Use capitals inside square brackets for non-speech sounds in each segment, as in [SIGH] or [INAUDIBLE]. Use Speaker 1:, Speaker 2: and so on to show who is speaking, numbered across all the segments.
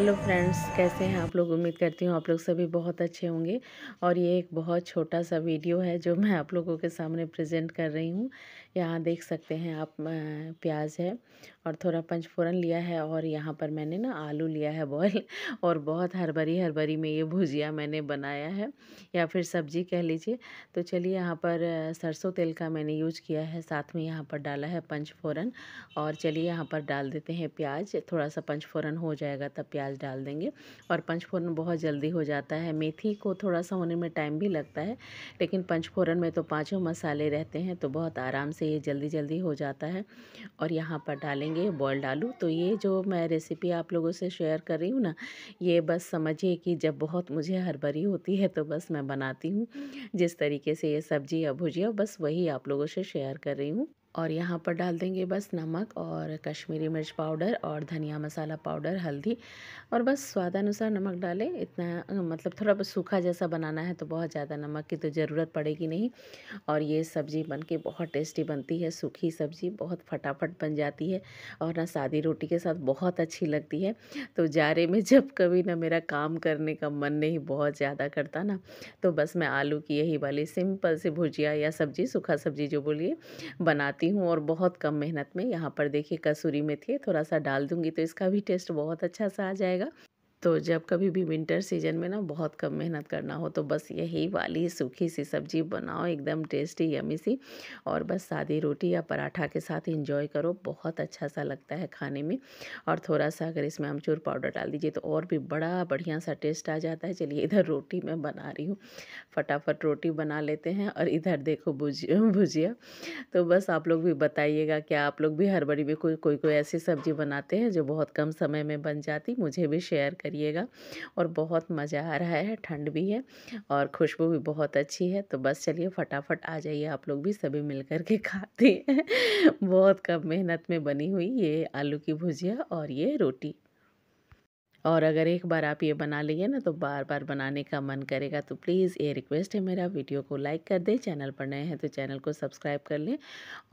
Speaker 1: hello तो friends कैसे हैं आप लोग उम्मीद करती हूँ आप लोग सभी बहुत अच्छे होंगे और ये एक बहुत छोटा सा वीडियो है जो मैं आप लोगों के सामने प्रेजेंट कर रही हूँ यहाँ देख सकते हैं आप प्याज है और थोड़ा पंचफोरन लिया है और यहाँ पर मैंने ना आलू लिया है बॉयल [LAUGHS] और बहुत हरभरी हरभरी में ये भुजिया मैंने बनाया है या फिर सब्जी कह लीजिए तो चलिए यहाँ पर सरसों तेल का मैंने यूज़ किया है साथ में यहाँ पर डाला है पंचफोरन और चलिए यहाँ पर डाल देते हैं प्याज थोड़ा सा पंचफोरन हो जाएगा तब प्याज डाल देंगे और पंचफोरन बहुत जल्दी हो जाता है मेथी को थोड़ा सा होने में टाइम भी लगता है लेकिन पंचफोरन में तो पाँचों मसाले रहते हैं तो बहुत आराम से ये जल्दी जल्दी हो जाता है और यहाँ पर डालेंगे करेंगे बॉयल्ड आलू तो ये जो मैं रेसिपी आप लोगों से शेयर कर रही हूँ ना ये बस समझिए कि जब बहुत मुझे हरभरी होती है तो बस मैं बनाती हूँ जिस तरीके से ये सब्जी या भुजिया बस वही आप लोगों से शेयर कर रही हूँ और यहाँ पर डाल देंगे बस नमक और कश्मीरी मिर्च पाउडर और धनिया मसाला पाउडर हल्दी और बस स्वादानुसार नमक डालें इतना मतलब थोड़ा बस सूखा जैसा बनाना है तो बहुत ज़्यादा नमक की तो ज़रूरत पड़ेगी नहीं और ये सब्ज़ी बन के बहुत टेस्टी बनती है सूखी सब्ज़ी बहुत फटाफट बन जाती है और ना सादी रोटी के साथ बहुत अच्छी लगती है तो जारे में जब कभी ना मेरा काम करने का मन नहीं बहुत ज़्यादा करता ना तो बस मैं आलू की यही वाली सिंपल सी भुजिया या सब्ज़ी सूखा सब्ज़ी जो बोलिए बनाती बनाती हूँ और बहुत कम मेहनत में यहाँ पर देखिए कसूरी मेथी थोड़ा सा डाल दूँगी तो इसका भी टेस्ट बहुत अच्छा सा आ जाएगा तो जब कभी भी विंटर सीजन में ना बहुत कम मेहनत करना हो तो बस यही वाली सूखी सी सब्जी बनाओ एकदम टेस्टी यमी सी और बस सादी रोटी या पराठा के साथ इंजॉय करो बहुत अच्छा सा लगता है खाने में और थोड़ा सा अगर इसमें अमचूर पाउडर डाल दीजिए तो और भी बड़ा बढ़िया सा टेस्ट आ जाता है चलिए इधर रोटी मैं बना रही हूँ फटाफट रोटी बना लेते हैं और इधर देखो भुजिया तो बस आप लोग भी बताइएगा क्या आप लोग भी हर बड़ी में कोई कोई कोई ऐसी सब्ज़ी बनाते हैं जो बहुत कम समय में बन जाती मुझे भी शेयर करिएगा और बहुत मज़ा आ रहा है ठंड भी है और खुशबू भी बहुत अच्छी है तो बस चलिए फटाफट आ जाइए आप लोग भी सभी मिल कर के खाते हैं [LAUGHS] बहुत कम मेहनत में बनी हुई ये आलू की भुजिया और ये रोटी और अगर एक बार आप ये बना लिए ना तो बार बार बनाने का मन करेगा तो प्लीज़ ये रिक्वेस्ट है मेरा वीडियो को लाइक कर दें चैनल पर नए हैं तो चैनल को सब्सक्राइब कर लें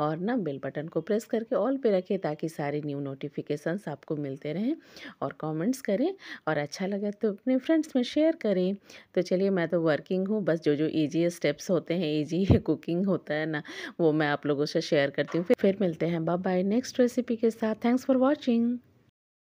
Speaker 1: और ना बेल बटन को प्रेस करके ऑल पे रखें ताकि सारे न्यू नोटिफिकेशंस आपको मिलते रहें और कमेंट्स करें और अच्छा लगे तो अपने फ्रेंड्स में शेयर करें तो चलिए मैं तो वर्किंग हूँ बस जो जो ईजी स्टेप्स होते हैं ईजी कुकिंग [LAUGHS] होता है ना वो मैं आप लोगों से शेयर करती हूँ फिर मिलते हैं बाय बाय नेक्स्ट रेसिपी के साथ थैंक्स फॉर वॉचिंग